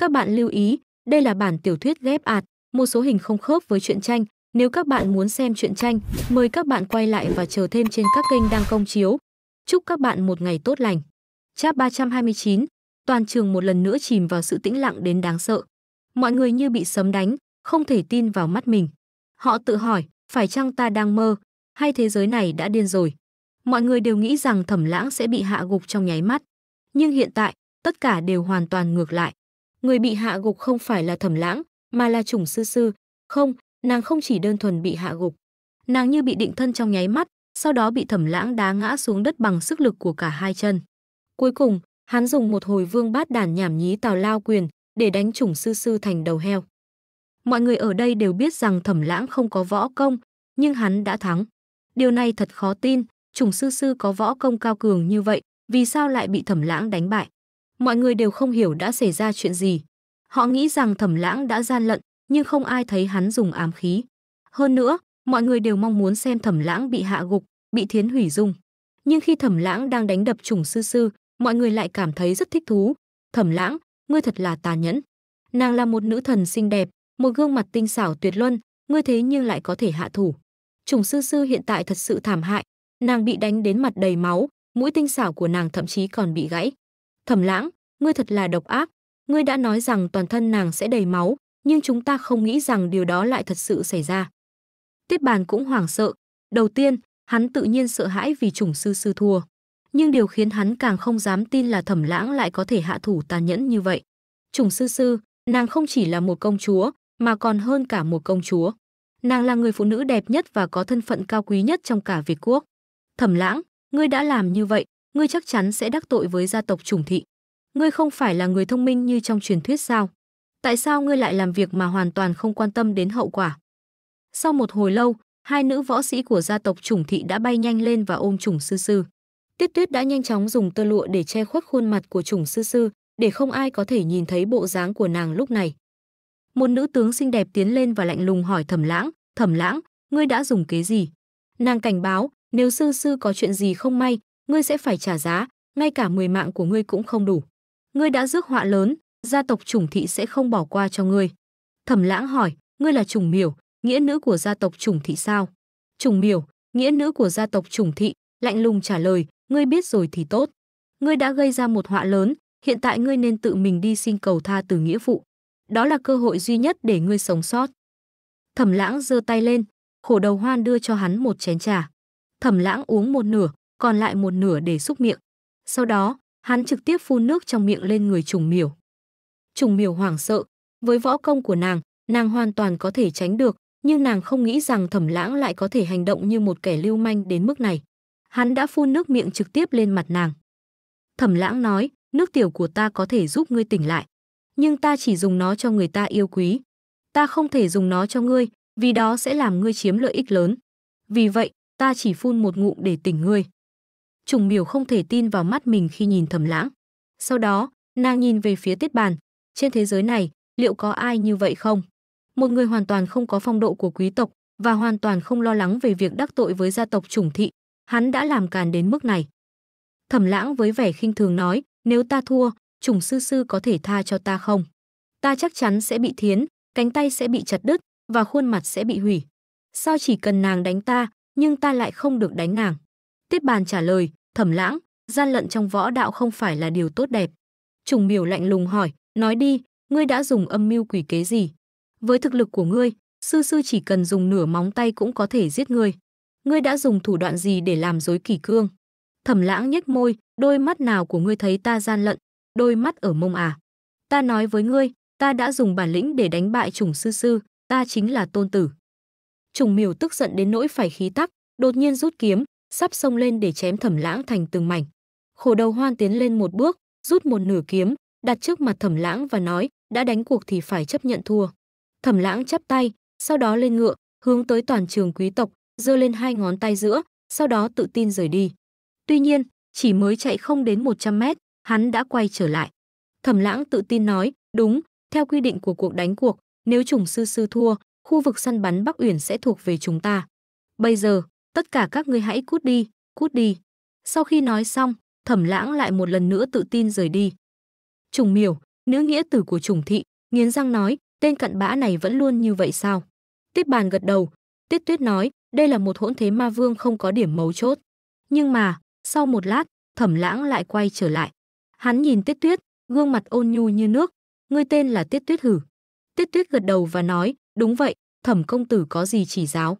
Các bạn lưu ý, đây là bản tiểu thuyết ghép ạt, một số hình không khớp với truyện tranh. Nếu các bạn muốn xem truyện tranh, mời các bạn quay lại và chờ thêm trên các kênh đang công chiếu. Chúc các bạn một ngày tốt lành. Chap 329, toàn trường một lần nữa chìm vào sự tĩnh lặng đến đáng sợ. Mọi người như bị sấm đánh, không thể tin vào mắt mình. Họ tự hỏi, phải chăng ta đang mơ, hay thế giới này đã điên rồi? Mọi người đều nghĩ rằng thẩm lãng sẽ bị hạ gục trong nháy mắt. Nhưng hiện tại, tất cả đều hoàn toàn ngược lại người bị hạ gục không phải là thẩm lãng, mà là trùng sư sư. Không, nàng không chỉ đơn thuần bị hạ gục. Nàng như bị định thân trong nháy mắt, sau đó bị thẩm lãng đá ngã xuống đất bằng sức lực của cả hai chân. Cuối cùng, hắn dùng một hồi vương bát đàn nhảm nhí tào lao quyền để đánh trùng sư sư thành đầu heo. Mọi người ở đây đều biết rằng thẩm lãng không có võ công, nhưng hắn đã thắng. Điều này thật khó tin, Trùng sư sư có võ công cao cường như vậy, vì sao lại bị thẩm lãng đánh bại? mọi người đều không hiểu đã xảy ra chuyện gì. Họ nghĩ rằng Thẩm Lãng đã gian lận, nhưng không ai thấy hắn dùng ám khí. Hơn nữa, mọi người đều mong muốn xem Thẩm Lãng bị hạ gục, bị thiến hủy dung. Nhưng khi Thẩm Lãng đang đánh đập trùng sư sư, mọi người lại cảm thấy rất thích thú. Thẩm Lãng, ngươi thật là tàn nhẫn. Nàng là một nữ thần xinh đẹp, một gương mặt tinh xảo tuyệt luân, ngươi thế nhưng lại có thể hạ thủ. Trùng sư sư hiện tại thật sự thảm hại, nàng bị đánh đến mặt đầy máu, mũi tinh xảo của nàng thậm chí còn bị gãy. Thẩm lãng, ngươi thật là độc ác, ngươi đã nói rằng toàn thân nàng sẽ đầy máu, nhưng chúng ta không nghĩ rằng điều đó lại thật sự xảy ra. Tiết bàn cũng hoảng sợ. Đầu tiên, hắn tự nhiên sợ hãi vì chủng sư sư thua. Nhưng điều khiến hắn càng không dám tin là thẩm lãng lại có thể hạ thủ tàn nhẫn như vậy. Chủng sư sư, nàng không chỉ là một công chúa, mà còn hơn cả một công chúa. Nàng là người phụ nữ đẹp nhất và có thân phận cao quý nhất trong cả Việt quốc. Thẩm lãng, ngươi đã làm như vậy, ngươi chắc chắn sẽ đắc tội với gia tộc chủng thị. Ngươi không phải là người thông minh như trong truyền thuyết sao? Tại sao ngươi lại làm việc mà hoàn toàn không quan tâm đến hậu quả? Sau một hồi lâu, hai nữ võ sĩ của gia tộc chủng thị đã bay nhanh lên và ôm chủng sư sư. Tiết tuyết đã nhanh chóng dùng tơ lụa để che khuất khuôn mặt của chủng sư sư, để không ai có thể nhìn thấy bộ dáng của nàng lúc này. Một nữ tướng xinh đẹp tiến lên và lạnh lùng hỏi thẩm lãng, thẩm lãng, ngươi đã dùng kế gì? Nàng cảnh báo, nếu sư sư có chuyện gì không may, ngươi sẽ phải trả giá, ngay cả 10 mạng của ngươi cũng không đủ. Ngươi đã rước họa lớn, gia tộc chủng thị sẽ không bỏ qua cho ngươi. Thẩm lãng hỏi, ngươi là chủng miểu, nghĩa nữ của gia tộc chủng thị sao? Chủng miểu, nghĩa nữ của gia tộc chủng thị, lạnh lùng trả lời, ngươi biết rồi thì tốt. Ngươi đã gây ra một họa lớn, hiện tại ngươi nên tự mình đi xin cầu tha từ nghĩa phụ. Đó là cơ hội duy nhất để ngươi sống sót. Thẩm lãng giơ tay lên, khổ đầu hoan đưa cho hắn một chén trà. Thẩm lãng uống một nửa, còn lại một nửa để xúc miệng. Sau đó, hắn trực tiếp phun nước trong miệng lên người trùng miểu. Trùng miểu hoảng sợ, với võ công của nàng, nàng hoàn toàn có thể tránh được, nhưng nàng không nghĩ rằng thẩm lãng lại có thể hành động như một kẻ lưu manh đến mức này. Hắn đã phun nước miệng trực tiếp lên mặt nàng. Thẩm lãng nói, nước tiểu của ta có thể giúp ngươi tỉnh lại, nhưng ta chỉ dùng nó cho người ta yêu quý. Ta không thể dùng nó cho ngươi, vì đó sẽ làm ngươi chiếm lợi ích lớn. Vì vậy, ta chỉ phun một ngụm để tỉnh ngươi trùng miểu không thể tin vào mắt mình khi nhìn thẩm lãng sau đó nàng nhìn về phía tiết bàn trên thế giới này liệu có ai như vậy không một người hoàn toàn không có phong độ của quý tộc và hoàn toàn không lo lắng về việc đắc tội với gia tộc chủng thị hắn đã làm càn đến mức này thẩm lãng với vẻ khinh thường nói nếu ta thua chủng sư sư có thể tha cho ta không ta chắc chắn sẽ bị thiến cánh tay sẽ bị chặt đứt và khuôn mặt sẽ bị hủy sao chỉ cần nàng đánh ta nhưng ta lại không được đánh nàng Tiết bàn trả lời, thẩm lãng, gian lận trong võ đạo không phải là điều tốt đẹp. Trùng miểu lạnh lùng hỏi, nói đi, ngươi đã dùng âm mưu quỷ kế gì? Với thực lực của ngươi, sư sư chỉ cần dùng nửa móng tay cũng có thể giết ngươi. Ngươi đã dùng thủ đoạn gì để làm dối kỳ cương? Thẩm lãng nhếch môi, đôi mắt nào của ngươi thấy ta gian lận, đôi mắt ở mông à. Ta nói với ngươi, ta đã dùng bản lĩnh để đánh bại trùng sư sư, ta chính là tôn tử. Trùng miểu tức giận đến nỗi phải khí tắc, đột nhiên rút kiếm, sắp xông lên để chém thẩm lãng thành từng mảnh. Khổ đầu hoan tiến lên một bước, rút một nửa kiếm, đặt trước mặt thẩm lãng và nói, đã đánh cuộc thì phải chấp nhận thua. Thẩm lãng chắp tay, sau đó lên ngựa, hướng tới toàn trường quý tộc, giơ lên hai ngón tay giữa, sau đó tự tin rời đi. Tuy nhiên, chỉ mới chạy không đến 100 mét, hắn đã quay trở lại. Thẩm lãng tự tin nói, đúng, theo quy định của cuộc đánh cuộc, nếu trùng sư sư thua, khu vực săn bắn Bắc Uyển sẽ thuộc về chúng ta. Bây giờ, tất cả các ngươi hãy cút đi, cút đi. Sau khi nói xong, thẩm lãng lại một lần nữa tự tin rời đi. Trùng miểu, nữ nghĩa tử của trùng thị, nghiến răng nói, tên cận bã này vẫn luôn như vậy sao? Tiết bàn gật đầu, tiết tuyết nói, đây là một hỗn thế ma vương không có điểm mấu chốt. Nhưng mà, sau một lát, thẩm lãng lại quay trở lại. Hắn nhìn tiết tuyết, gương mặt ôn nhu như nước, ngươi tên là tiết tuyết hử. Tiết tuyết gật đầu và nói, đúng vậy, thẩm công tử có gì chỉ giáo.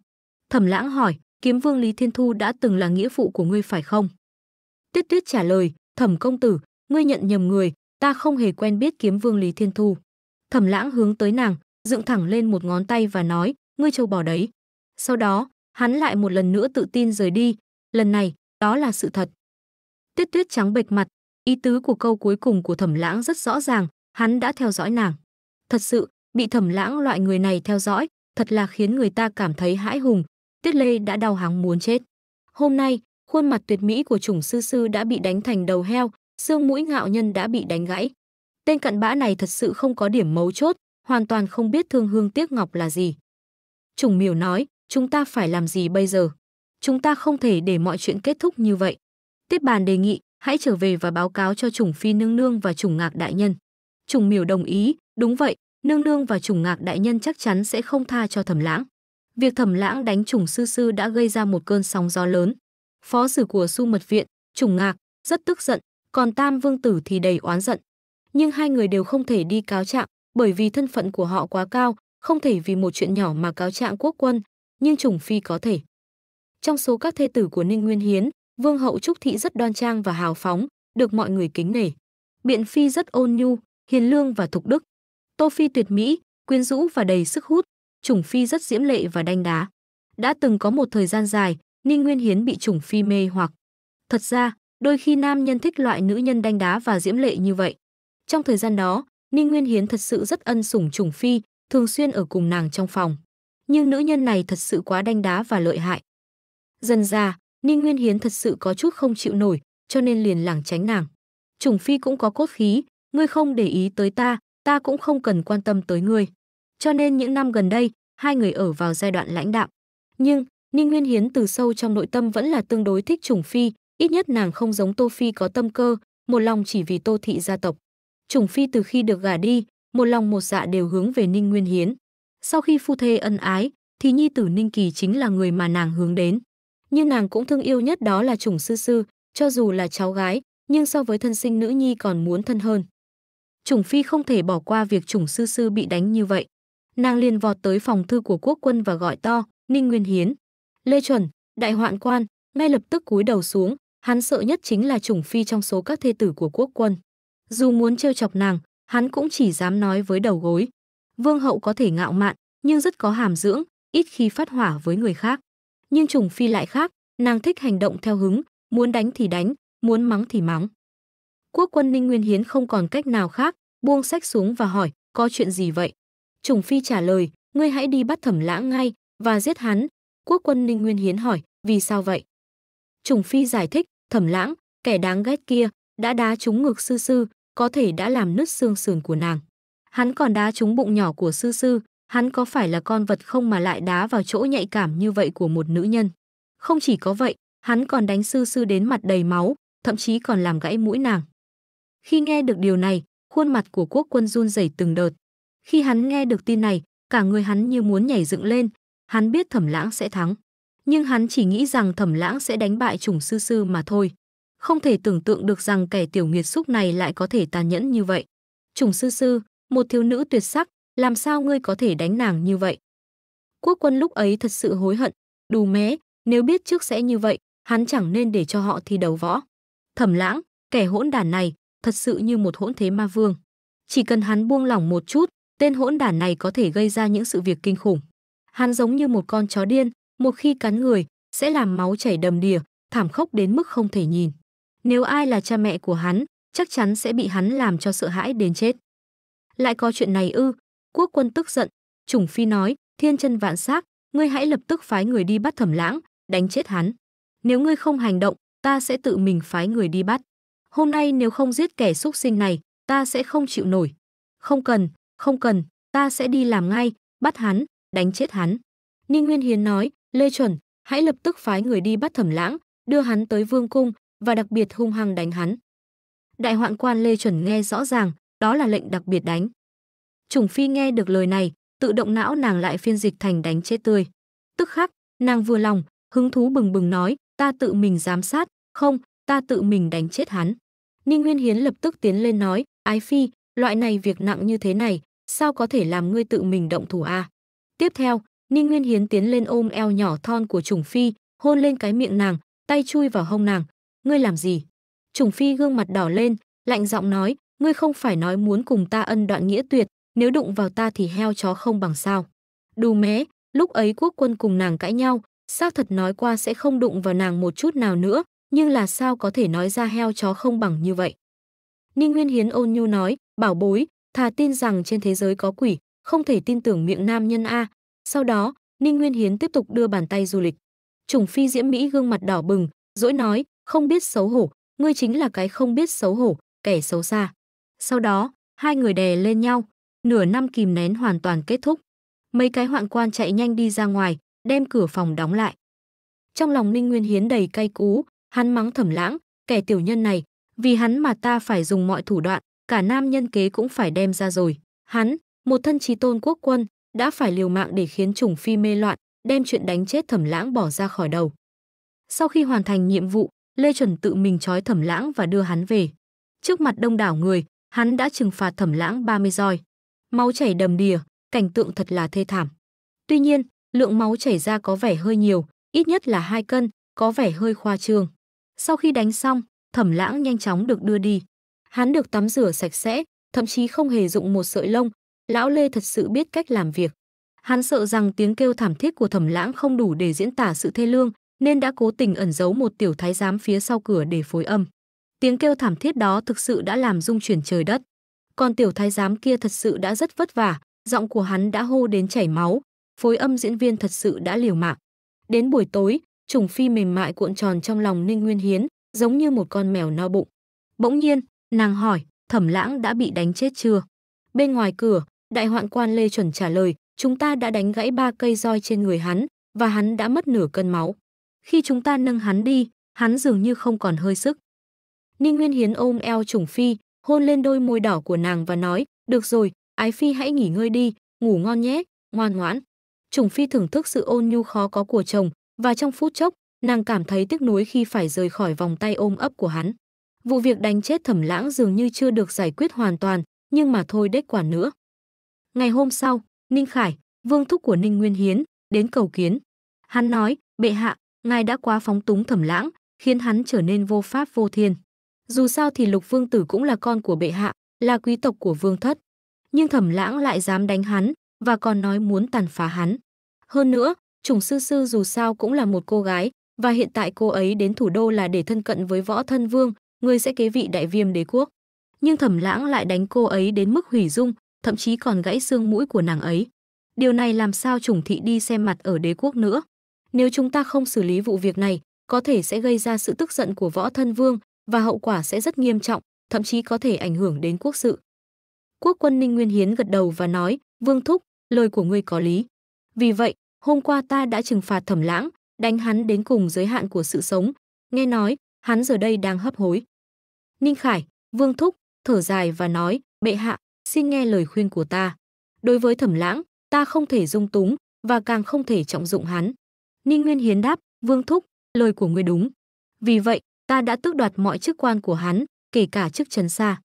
Thẩm lãng hỏi, kiếm vương Lý Thiên Thu đã từng là nghĩa phụ của ngươi phải không? Tuyết Tuyết trả lời, thẩm công tử, ngươi nhận nhầm người, ta không hề quen biết kiếm vương Lý Thiên Thu. Thẩm lãng hướng tới nàng, dựng thẳng lên một ngón tay và nói, ngươi châu bò đấy. Sau đó, hắn lại một lần nữa tự tin rời đi, lần này, đó là sự thật. Tuyết Tuyết trắng bệch mặt, ý tứ của câu cuối cùng của thẩm lãng rất rõ ràng, hắn đã theo dõi nàng. Thật sự, bị thẩm lãng loại người này theo dõi, thật là khiến người ta cảm thấy hãi hùng, Tiết Lê đã đau hắng muốn chết. Hôm nay, khuôn mặt tuyệt mỹ của chủng sư sư đã bị đánh thành đầu heo, xương mũi ngạo nhân đã bị đánh gãy. Tên cặn bã này thật sự không có điểm mấu chốt, hoàn toàn không biết thương hương tiếc ngọc là gì. Chủng miểu nói, chúng ta phải làm gì bây giờ? Chúng ta không thể để mọi chuyện kết thúc như vậy. Tiết bàn đề nghị, hãy trở về và báo cáo cho chủng phi nương nương và chủng ngạc đại nhân. Chủng miểu đồng ý, đúng vậy, nương nương và chủng ngạc đại nhân chắc chắn sẽ không tha cho thầm lãng. Việc Thẩm Lãng đánh chủng sư sư đã gây ra một cơn sóng gió lớn. Phó sử của Su Mật Viện, chủng ngạc, rất tức giận, còn Tam Vương Tử thì đầy oán giận. Nhưng hai người đều không thể đi cáo trạng, bởi vì thân phận của họ quá cao, không thể vì một chuyện nhỏ mà cáo trạng quốc quân, nhưng chủng phi có thể. Trong số các thê tử của Ninh Nguyên Hiến, Vương hậu Trúc Thị rất đoan trang và hào phóng, được mọi người kính nể. Biện Phi rất ôn nhu, hiền lương và thục đức. Tô Phi tuyệt mỹ, quyến rũ và đầy sức hút, Trùng Phi rất diễm lệ và đanh đá. Đã từng có một thời gian dài, Ninh Nguyên Hiến bị Trùng Phi mê hoặc. Thật ra, đôi khi nam nhân thích loại nữ nhân đanh đá và diễm lệ như vậy. Trong thời gian đó, Ninh Nguyên Hiến thật sự rất ân sủng Trùng Phi, thường xuyên ở cùng nàng trong phòng. Nhưng nữ nhân này thật sự quá đanh đá và lợi hại. Dần ra, Ninh Nguyên Hiến thật sự có chút không chịu nổi, cho nên liền lảng tránh nàng. Trùng Phi cũng có cốt khí, ngươi không để ý tới ta, ta cũng không cần quan tâm tới ngươi. Cho nên những năm gần đây, hai người ở vào giai đoạn lãnh đạm. Nhưng, Ninh Nguyên Hiến từ sâu trong nội tâm vẫn là tương đối thích Trùng Phi, ít nhất nàng không giống Tô Phi có tâm cơ, một lòng chỉ vì Tô thị gia tộc. Trùng Phi từ khi được gả đi, một lòng một dạ đều hướng về Ninh Nguyên Hiến. Sau khi phu thê ân ái, thì nhi tử Ninh Kỳ chính là người mà nàng hướng đến. Nhưng nàng cũng thương yêu nhất đó là Trùng Sư Sư, cho dù là cháu gái, nhưng so với thân sinh nữ nhi còn muốn thân hơn. Trùng Phi không thể bỏ qua việc Trùng Sư Sư bị đánh như vậy nàng liền vọt tới phòng thư của quốc quân và gọi to, Ninh Nguyên Hiến. Lê Chuẩn, đại hoạn quan, ngay lập tức cúi đầu xuống, hắn sợ nhất chính là chủng phi trong số các thê tử của quốc quân. Dù muốn trêu chọc nàng, hắn cũng chỉ dám nói với đầu gối. Vương hậu có thể ngạo mạn, nhưng rất có hàm dưỡng, ít khi phát hỏa với người khác. Nhưng chủng phi lại khác, nàng thích hành động theo hứng, muốn đánh thì đánh, muốn mắng thì mắng. Quốc quân Ninh Nguyên Hiến không còn cách nào khác, buông sách xuống và hỏi, có chuyện gì vậy? Trùng Phi trả lời, ngươi hãy đi bắt thẩm lãng ngay và giết hắn. Quốc quân Ninh Nguyên Hiến hỏi, vì sao vậy? Trùng Phi giải thích, thẩm lãng, kẻ đáng ghét kia, đã đá trúng ngực sư sư, có thể đã làm nứt xương sườn của nàng. Hắn còn đá trúng bụng nhỏ của sư sư, hắn có phải là con vật không mà lại đá vào chỗ nhạy cảm như vậy của một nữ nhân. Không chỉ có vậy, hắn còn đánh sư sư đến mặt đầy máu, thậm chí còn làm gãy mũi nàng. Khi nghe được điều này, khuôn mặt của quốc quân run rẩy từng đợt, khi hắn nghe được tin này, cả người hắn như muốn nhảy dựng lên, hắn biết Thẩm Lãng sẽ thắng, nhưng hắn chỉ nghĩ rằng Thẩm Lãng sẽ đánh bại trùng sư sư mà thôi. Không thể tưởng tượng được rằng kẻ tiểu nghiệt xúc này lại có thể tàn nhẫn như vậy. Trùng sư sư, một thiếu nữ tuyệt sắc, làm sao ngươi có thể đánh nàng như vậy? Quốc quân lúc ấy thật sự hối hận, đù mé, nếu biết trước sẽ như vậy, hắn chẳng nên để cho họ thi đấu võ. Thẩm lãng, kẻ hỗn đản này, thật sự như một hỗn thế ma vương. Chỉ cần hắn buông lỏng một chút, Tên hỗn đản này có thể gây ra những sự việc kinh khủng. Hắn giống như một con chó điên, một khi cắn người, sẽ làm máu chảy đầm đìa, thảm khốc đến mức không thể nhìn. Nếu ai là cha mẹ của hắn, chắc chắn sẽ bị hắn làm cho sợ hãi đến chết. Lại có chuyện này ư? Quốc quân tức giận, Trùng Phi nói, thiên chân vạn xác, ngươi hãy lập tức phái người đi bắt thẩm lãng, đánh chết hắn. Nếu ngươi không hành động, ta sẽ tự mình phái người đi bắt. Hôm nay nếu không giết kẻ xúc sinh này, ta sẽ không chịu nổi. Không cần, không cần, ta sẽ đi làm ngay, bắt hắn, đánh chết hắn. Ninh Nguyên Hiến nói, Lê Chuẩn, hãy lập tức phái người đi bắt thẩm lãng, đưa hắn tới vương cung và đặc biệt hung hăng đánh hắn. Đại hoạn quan Lê Chuẩn nghe rõ ràng, đó là lệnh đặc biệt đánh. Trùng Phi nghe được lời này, tự động não nàng lại phiên dịch thành đánh chết tươi. Tức khắc, nàng vừa lòng, hứng thú bừng bừng nói, ta tự mình giám sát, không, ta tự mình đánh chết hắn. Ninh Nguyên Hiến lập tức tiến lên nói, ái phi, loại này việc nặng như thế này, sao có thể làm ngươi tự mình động thủ a à? tiếp theo ninh nguyên hiến tiến lên ôm eo nhỏ thon của trùng phi hôn lên cái miệng nàng tay chui vào hông nàng ngươi làm gì trùng phi gương mặt đỏ lên lạnh giọng nói ngươi không phải nói muốn cùng ta ân đoạn nghĩa tuyệt nếu đụng vào ta thì heo chó không bằng sao đù mé lúc ấy quốc quân cùng nàng cãi nhau xác thật nói qua sẽ không đụng vào nàng một chút nào nữa nhưng là sao có thể nói ra heo chó không bằng như vậy ninh nguyên hiến ôn nhu nói bảo bối thà tin rằng trên thế giới có quỷ, không thể tin tưởng miệng nam nhân a. Sau đó, Ninh Nguyên Hiến tiếp tục đưa bàn tay du lịch. Trùng Phi Diễm Mỹ gương mặt đỏ bừng, dỗi nói, không biết xấu hổ, ngươi chính là cái không biết xấu hổ, kẻ xấu xa. Sau đó, hai người đè lên nhau, nửa năm kìm nén hoàn toàn kết thúc. Mấy cái hoạn quan chạy nhanh đi ra ngoài, đem cửa phòng đóng lại. Trong lòng Ninh Nguyên Hiến đầy cay cú, hắn mắng thẩm lãng, kẻ tiểu nhân này, vì hắn mà ta phải dùng mọi thủ đoạn, cả nam nhân kế cũng phải đem ra rồi. Hắn, một thân trí tôn quốc quân, đã phải liều mạng để khiến trùng phi mê loạn, đem chuyện đánh chết thẩm lãng bỏ ra khỏi đầu. Sau khi hoàn thành nhiệm vụ, Lê Chuẩn tự mình trói thẩm lãng và đưa hắn về. Trước mặt đông đảo người, hắn đã trừng phạt thẩm lãng 30 roi. Máu chảy đầm đìa, cảnh tượng thật là thê thảm. Tuy nhiên, lượng máu chảy ra có vẻ hơi nhiều, ít nhất là hai cân, có vẻ hơi khoa trương. Sau khi đánh xong, thẩm lãng nhanh chóng được đưa đi. Hắn được tắm rửa sạch sẽ, thậm chí không hề dụng một sợi lông. Lão Lê thật sự biết cách làm việc. Hắn sợ rằng tiếng kêu thảm thiết của thẩm lãng không đủ để diễn tả sự thê lương, nên đã cố tình ẩn giấu một tiểu thái giám phía sau cửa để phối âm. Tiếng kêu thảm thiết đó thực sự đã làm rung chuyển trời đất. Còn tiểu thái giám kia thật sự đã rất vất vả, giọng của hắn đã hô đến chảy máu, phối âm diễn viên thật sự đã liều mạng. Đến buổi tối, trùng phi mềm mại cuộn tròn trong lòng Ninh Nguyên Hiến, giống như một con mèo no bụng. Bỗng nhiên, Nàng hỏi, thẩm lãng đã bị đánh chết chưa? Bên ngoài cửa, đại hoạn quan Lê Chuẩn trả lời, chúng ta đã đánh gãy ba cây roi trên người hắn và hắn đã mất nửa cân máu. Khi chúng ta nâng hắn đi, hắn dường như không còn hơi sức. Ninh Nguyên Hiến ôm eo trùng phi, hôn lên đôi môi đỏ của nàng và nói, được rồi, ái phi hãy nghỉ ngơi đi, ngủ ngon nhé, ngoan ngoãn. Trùng phi thưởng thức sự ôn nhu khó có của chồng và trong phút chốc, nàng cảm thấy tiếc nuối khi phải rời khỏi vòng tay ôm ấp của hắn. Vụ việc đánh chết thẩm lãng dường như chưa được giải quyết hoàn toàn, nhưng mà thôi đếch quản nữa. Ngày hôm sau, Ninh Khải, vương thúc của Ninh Nguyên Hiến, đến cầu kiến. Hắn nói, bệ hạ, ngài đã quá phóng túng thẩm lãng, khiến hắn trở nên vô pháp vô thiên. Dù sao thì lục vương tử cũng là con của bệ hạ, là quý tộc của vương thất. Nhưng thẩm lãng lại dám đánh hắn, và còn nói muốn tàn phá hắn. Hơn nữa, trùng sư sư dù sao cũng là một cô gái, và hiện tại cô ấy đến thủ đô là để thân cận với võ thân vương, ngươi sẽ kế vị đại viêm đế quốc nhưng thẩm lãng lại đánh cô ấy đến mức hủy dung thậm chí còn gãy xương mũi của nàng ấy điều này làm sao chủng thị đi xem mặt ở đế quốc nữa nếu chúng ta không xử lý vụ việc này có thể sẽ gây ra sự tức giận của võ thân vương và hậu quả sẽ rất nghiêm trọng thậm chí có thể ảnh hưởng đến quốc sự quốc quân ninh nguyên hiến gật đầu và nói vương thúc lời của ngươi có lý vì vậy hôm qua ta đã trừng phạt thẩm lãng đánh hắn đến cùng giới hạn của sự sống nghe nói hắn giờ đây đang hấp hối Ninh Khải, Vương Thúc, thở dài và nói, bệ hạ, xin nghe lời khuyên của ta. Đối với thẩm lãng, ta không thể dung túng và càng không thể trọng dụng hắn. Ninh Nguyên Hiến đáp, Vương Thúc, lời của ngươi đúng. Vì vậy, ta đã tước đoạt mọi chức quan của hắn, kể cả chức trấn xa.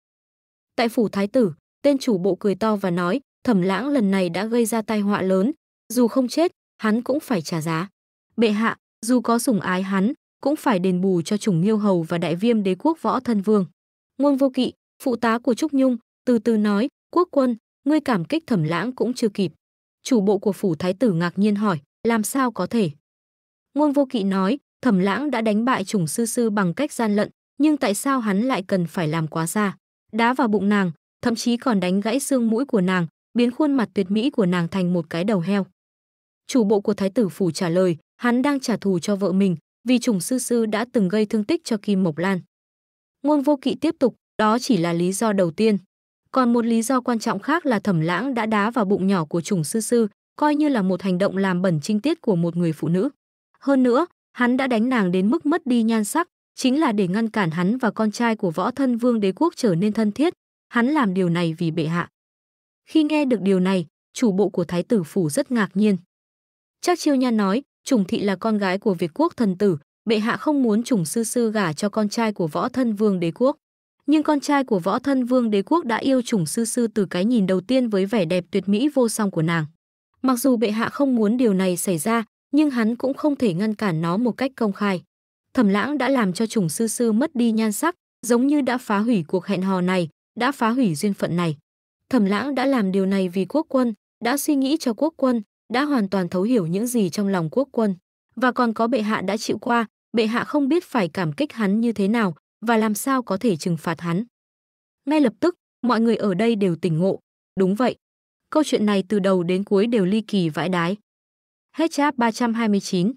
Tại phủ thái tử, tên chủ bộ cười to và nói, thẩm lãng lần này đã gây ra tai họa lớn, dù không chết, hắn cũng phải trả giá. Bệ hạ, dù có sủng ái hắn, cũng phải đền bù cho chủng Liêu hầu và đại viêm đế quốc võ thân vương. Ngôn Vô Kỵ, phụ tá của Trúc Nhung, từ từ nói, "Quốc quân, ngươi cảm kích Thẩm Lãng cũng chưa kịp." Chủ bộ của phủ thái tử ngạc nhiên hỏi, "Làm sao có thể?" Ngôn Vô Kỵ nói, Thẩm Lãng đã đánh bại chủng sư sư bằng cách gian lận, nhưng tại sao hắn lại cần phải làm quá xa? Đá vào bụng nàng, thậm chí còn đánh gãy xương mũi của nàng, biến khuôn mặt tuyệt mỹ của nàng thành một cái đầu heo. Chủ bộ của thái tử phủ trả lời, hắn đang trả thù cho vợ mình, vì trùng sư sư đã từng gây thương tích cho Kim Mộc Lan. Nguồn vô kỵ tiếp tục, đó chỉ là lý do đầu tiên. Còn một lý do quan trọng khác là thẩm lãng đã đá vào bụng nhỏ của trùng sư sư, coi như là một hành động làm bẩn trinh tiết của một người phụ nữ. Hơn nữa, hắn đã đánh nàng đến mức mất đi nhan sắc, chính là để ngăn cản hắn và con trai của võ thân vương đế quốc trở nên thân thiết. Hắn làm điều này vì bệ hạ. Khi nghe được điều này, chủ bộ của thái tử phủ rất ngạc nhiên. Chắc chiêu nhan nói, Trùng thị là con gái của Việt quốc thần tử, bệ hạ không muốn Trùng sư sư gả cho con trai của võ thân vương đế quốc. Nhưng con trai của võ thân vương đế quốc đã yêu Trùng sư sư từ cái nhìn đầu tiên với vẻ đẹp tuyệt mỹ vô song của nàng. Mặc dù bệ hạ không muốn điều này xảy ra, nhưng hắn cũng không thể ngăn cản nó một cách công khai. Thẩm lãng đã làm cho Trùng sư sư mất đi nhan sắc, giống như đã phá hủy cuộc hẹn hò này, đã phá hủy duyên phận này. Thẩm lãng đã làm điều này vì quốc quân, đã suy nghĩ cho quốc quân, đã hoàn toàn thấu hiểu những gì trong lòng quốc quân và còn có bệ hạ đã chịu qua bệ hạ không biết phải cảm kích hắn như thế nào và làm sao có thể trừng phạt hắn ngay lập tức mọi người ở đây đều tỉnh ngộ đúng vậy câu chuyện này từ đầu đến cuối đều ly kỳ vãi đái hết chap 329